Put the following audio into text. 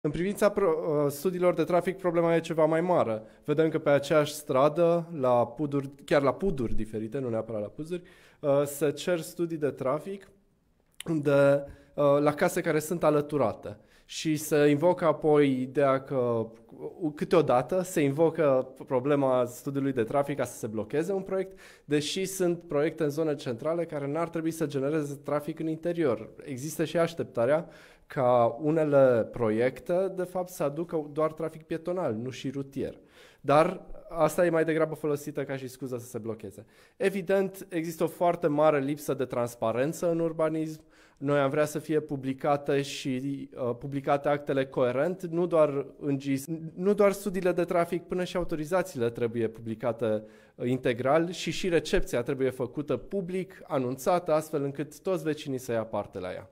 În privința uh, studiilor de trafic, problema e ceva mai mare. Vedem că pe aceeași stradă, la puduri, chiar la puduri diferite, nu neapărat la puduri, uh, se cer studii de trafic de uh, la case care sunt alăturate. Și se invocă apoi ideea că câteodată se invocă problema studiului de trafic ca să se blocheze un proiect, deși sunt proiecte în zone centrale care n-ar trebui să genereze trafic în interior. Există și așteptarea ca unele proiecte, de fapt, să aducă doar trafic pietonal, nu și rutier. Dar asta e mai degrabă folosită ca și scuză să se blocheze. Evident, există o foarte mare lipsă de transparență în urbanism. Noi am vrea să fie publicate și uh, publicate actele coerent, nu doar în GIS, nu doar studiile de trafic, până și autorizațiile trebuie publicate uh, integral și și recepția trebuie făcută public, anunțată, astfel încât toți vecinii să ia parte la ea.